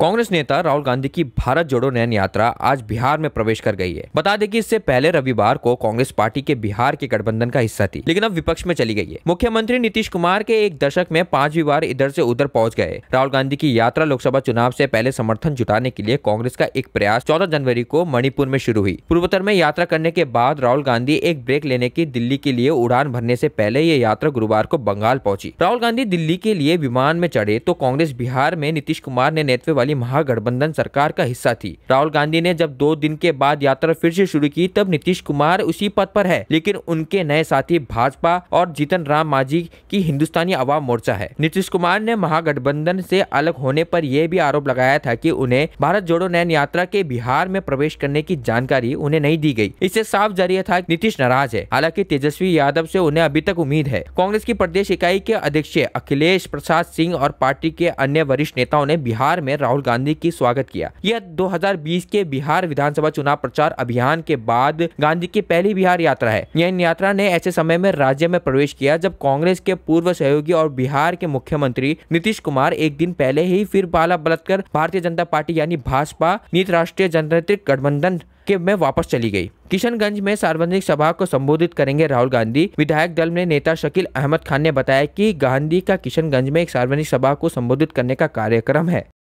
कांग्रेस नेता राहुल गांधी की भारत जोड़ो नयन यात्रा आज बिहार में प्रवेश कर गई है बता दें कि इससे पहले रविवार को कांग्रेस पार्टी के बिहार के गठबंधन का हिस्सा थी लेकिन अब विपक्ष में चली गई है मुख्यमंत्री नीतीश कुमार के एक दशक में पांचवी बार इधर से उधर पहुंच गए राहुल गांधी की यात्रा लोकसभा चुनाव से पहले समर्थन जुटाने के लिए कांग्रेस का एक प्रयास चौदह जनवरी को मणिपुर में शुरू हुई पूर्वोत्तर में यात्रा करने के बाद राहुल गांधी एक ब्रेक लेने की दिल्ली के लिए उड़ान भरने से पहले ये यात्रा गुरुवार को बंगाल पहुंची राहुल गांधी दिल्ली के लिए विमान में चढ़े तो कांग्रेस बिहार में नीतीश कुमार ने नेतृत्व वाली वाली महागठबंधन सरकार का हिस्सा थी राहुल गांधी ने जब दो दिन के बाद यात्रा फिर से शुरू की तब नीतीश कुमार उसी पद पर है लेकिन उनके नए साथी भाजपा और जीतन राम मांझी की हिंदुस्तानी आवाम मोर्चा है नीतीश कुमार ने महागठबंधन से अलग होने पर यह भी आरोप लगाया था कि उन्हें भारत जोड़ो नयन यात्रा के बिहार में प्रवेश करने की जानकारी उन्हें नहीं दी गई इससे साफ जरिए था नीतीश नाराज है हालांकि तेजस्वी यादव से उन्हें अभी तक उम्मीद है कांग्रेस की प्रदेश इकाई के अध्यक्ष अखिलेश प्रसाद सिंह और पार्टी के अन्य वरिष्ठ नेताओं ने बिहार में राहुल राहुल गांधी की स्वागत किया यह 2020 के बिहार विधानसभा चुनाव प्रचार अभियान के बाद गांधी की पहली बिहार यात्रा है यह यात्रा ने ऐसे समय में राज्य में प्रवेश किया जब कांग्रेस के पूर्व सहयोगी और बिहार के मुख्यमंत्री नीतीश कुमार एक दिन पहले ही फिर बाला बलत कर भारतीय जनता पार्टी यानी भाजपा नीत राष्ट्रीय जनतांत्रिक गठबंधन के में वापस चली गई किशनगंज में सार्वजनिक सभा को संबोधित करेंगे राहुल गांधी विधायक दल में नेता शकील अहमद खान ने बताया कि गांधी का किशनगंज में एक सार्वजनिक सभा को संबोधित करने का कार्यक्रम है